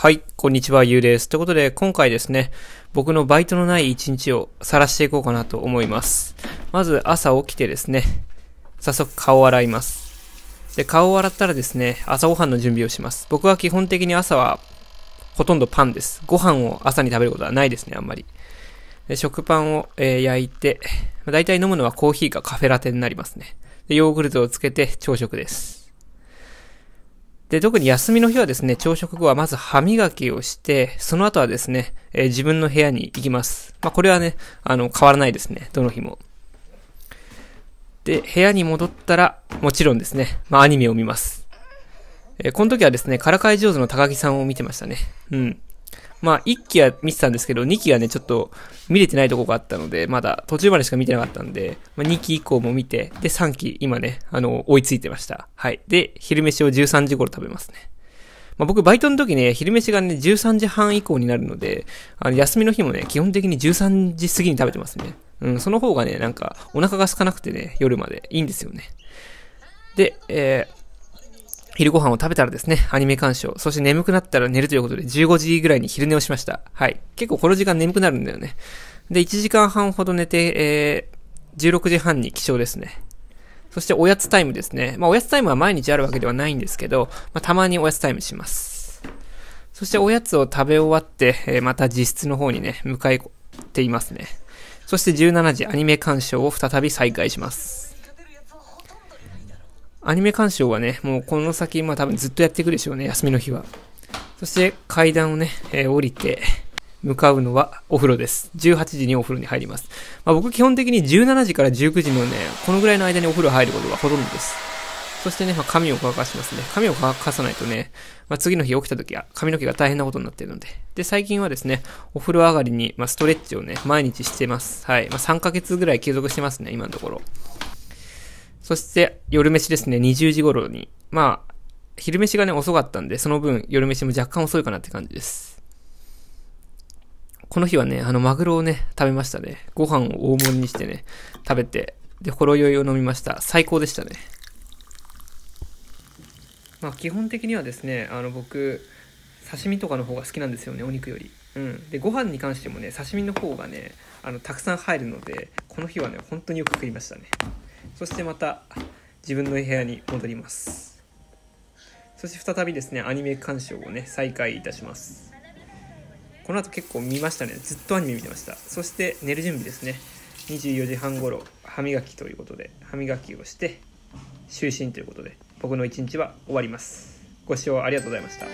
はい、こんにちは、ゆうです。ということで、今回ですね、僕のバイトのない一日を晒していこうかなと思います。まず、朝起きてですね、早速顔を洗います。で、顔を洗ったらですね、朝ごはんの準備をします。僕は基本的に朝は、ほとんどパンです。ご飯を朝に食べることはないですね、あんまり。で食パンを、えー、焼いて、だいたい飲むのはコーヒーかカフェラテになりますね。で、ヨーグルトをつけて朝食です。で、特に休みの日はですね、朝食後はまず歯磨きをして、その後はですね、えー、自分の部屋に行きます。まあ、これはね、あの、変わらないですね。どの日も。で、部屋に戻ったら、もちろんですね、まあ、アニメを見ます。えー、この時はですね、からかい上手の高木さんを見てましたね。うん。まあ、1期は見てたんですけど、2期はね、ちょっと見れてないとこがあったので、まだ途中までしか見てなかったんで、まあ、2期以降も見て、で、3期、今ね、あの、追いついてました。はい。で、昼飯を13時頃食べますね。まあ、僕、バイトの時ね、昼飯がね、13時半以降になるので、あの、休みの日もね、基本的に13時過ぎに食べてますね。うん、その方がね、なんか、お腹が空かなくてね、夜までいいんですよね。で、えー、昼ご飯を食べたらですね、アニメ鑑賞、そして眠くなったら寝るということで、15時ぐらいに昼寝をしました。はい。結構この時間眠くなるんだよね。で、1時間半ほど寝て、えー、16時半に起床ですね。そしておやつタイムですね。まあおやつタイムは毎日あるわけではないんですけど、まあたまにおやつタイムします。そしておやつを食べ終わって、えー、また自室の方にね、向かっていますね。そして17時、アニメ鑑賞を再び再開します。アニメ鑑賞はね、もうこの先、まあ多分ずっとやっていくでしょうね、休みの日は。そして階段をね、えー、降りて、向かうのはお風呂です。18時にお風呂に入ります。まあ、僕基本的に17時から19時のね、このぐらいの間にお風呂入ることがほとんどです。そしてね、まあ、髪を乾かしますね。髪を乾かさないとね、まあ、次の日起きた時は髪の毛が大変なことになっているので。で、最近はですね、お風呂上がりに、まあ、ストレッチをね、毎日してます。はい。ま3ヶ月ぐらい継続してますね、今のところ。そして夜飯ですね、20時頃に。まあ、昼飯がね、遅かったんで、その分夜飯も若干遅いかなって感じです。この日はね、あの、マグロをね、食べましたね。ご飯を大盛りにしてね、食べて、で、ほろ酔いを飲みました。最高でしたね。まあ、基本的にはですね、あの、僕、刺身とかの方が好きなんですよね、お肉より。うん。で、ご飯に関してもね、刺身の方がね、あの、たくさん入るので、この日はね、本当によく食いましたね。そしてまた自分の部屋に戻りますそして再びですねアニメ鑑賞をね再開いたしますこの後結構見ましたねずっとアニメ見てましたそして寝る準備ですね24時半ごろ歯磨きということで歯磨きをして就寝ということで僕の一日は終わりますご視聴ありがとうございました